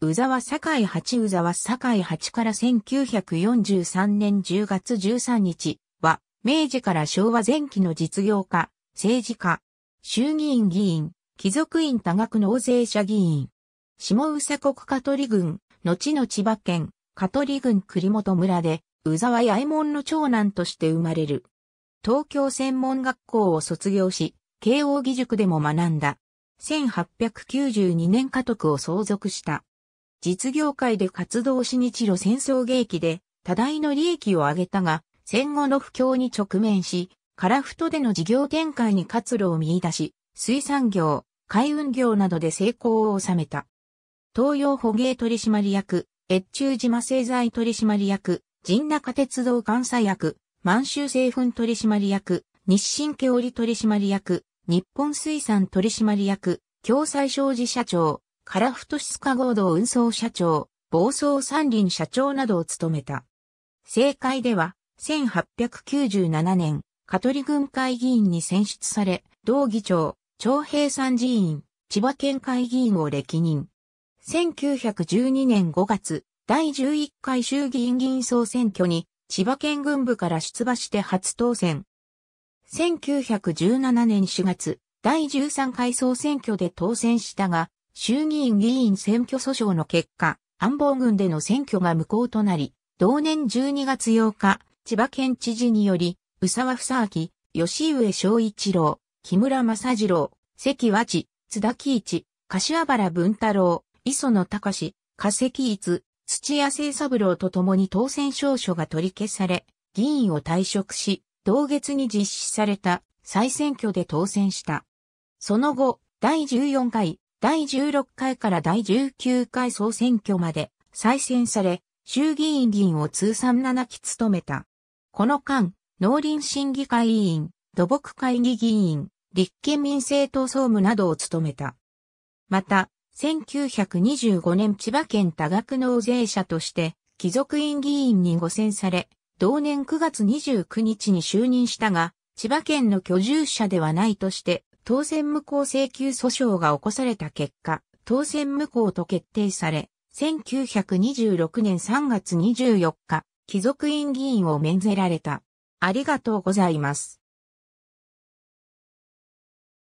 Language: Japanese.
宇沢堺八宇沢堺八から1943年10月13日は、明治から昭和前期の実業家、政治家、衆議院議員、貴族院多額納税者議員、下宇佐国香取郡、後の千葉県、香取郡栗本村で、宇沢八重門の長男として生まれる。東京専門学校を卒業し、慶応義塾でも学んだ。1892年家督を相続した。実業界で活動し日露戦争劇で多大の利益を上げたが、戦後の不況に直面し、カラフトでの事業展開に活路を見出し、水産業、海運業などで成功を収めた。東洋捕鯨取締役、越中島製材取締役、神中鉄道監査役、満州製粉取締役、日清経織取締役、日本水産取締役、共済商事社長、カラフトシスカ合同運送社長、暴走三輪社長などを務めた。政界では、1897年、香取軍会議員に選出され、同議長、長平参事院、千葉県会議員を歴任。1912年5月、第11回衆議院議員総選挙に、千葉県軍部から出馬して初当選。1917年4月、第13回総選挙で当選したが、衆議院議員選挙訴訟の結果、安保軍での選挙が無効となり、同年12月8日、千葉県知事により、宇沢房明、吉上昭一郎、木村正次郎、関和地、津田喜一、柏原文太郎、磯野隆、加瀬喜一、土屋清三郎と共に当選証書が取り消され、議員を退職し、同月に実施された再選挙で当選した。その後、第14回第16回から第19回総選挙まで再選され、衆議院議員を通算7期務めた。この間、農林審議会委員、土木会議議員、立憲民政党総務などを務めた。また、1925年千葉県多額納税者として、貴族院議員に誤選され、同年9月29日に就任したが、千葉県の居住者ではないとして、当選無効請求訴訟が起こされた結果、当選無効と決定され、1926年3月24日、貴族院議員を免ぜられた。ありがとうございます。